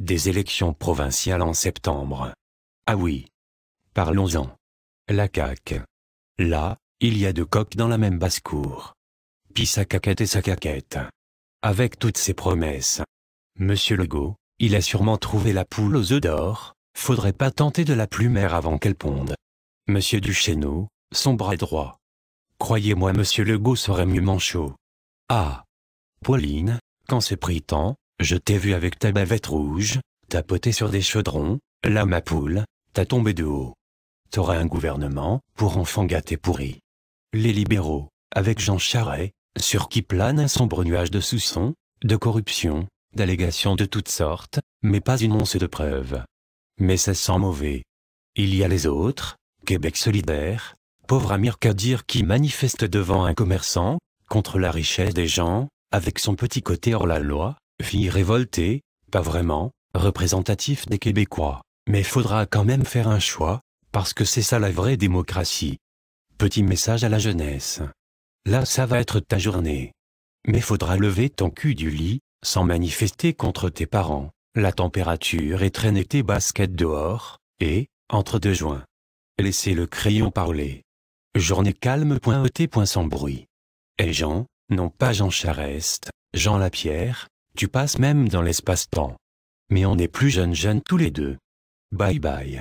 des élections provinciales en septembre. Ah oui. Parlons-en. La caque. Là, il y a deux coqs dans la même basse-cour. Puis sa caquette et sa caquette. Avec toutes ses promesses. Monsieur Legault, il a sûrement trouvé la poule aux œufs d'or, faudrait pas tenter de la plumer avant qu'elle ponde. Monsieur Duchesneau, son bras droit. Croyez-moi, monsieur Legault serait mieux manchot. Ah Pauline, quand c'est pris tant, je t'ai vu avec ta bavette rouge, tapoter sur des chaudrons, là ma poule, t'as tombé de haut. T'auras un gouvernement, pour enfants gâtés pourris. Les libéraux, avec Jean Charret, sur qui plane un sombre nuage de soupçons, de corruption, d'allégations de toutes sortes, mais pas une once de preuves. Mais ça sent mauvais. Il y a les autres, Québec solidaire, pauvre Amir Kadir qui manifeste devant un commerçant, contre la richesse des gens, avec son petit côté hors la loi, Fille révoltée, pas vraiment, représentatif des Québécois. Mais faudra quand même faire un choix, parce que c'est ça la vraie démocratie. Petit message à la jeunesse. Là ça va être ta journée. Mais faudra lever ton cul du lit, sans manifester contre tes parents. La température est traîner tes baskets dehors, et, entre deux joints. Laissez le crayon parler. Journée calme. Point, e point sans bruit. Et Jean, non pas Jean Charest, Jean Lapierre, tu passes même dans l'espace-temps. Mais on est plus jeunes jeunes tous les deux. Bye bye.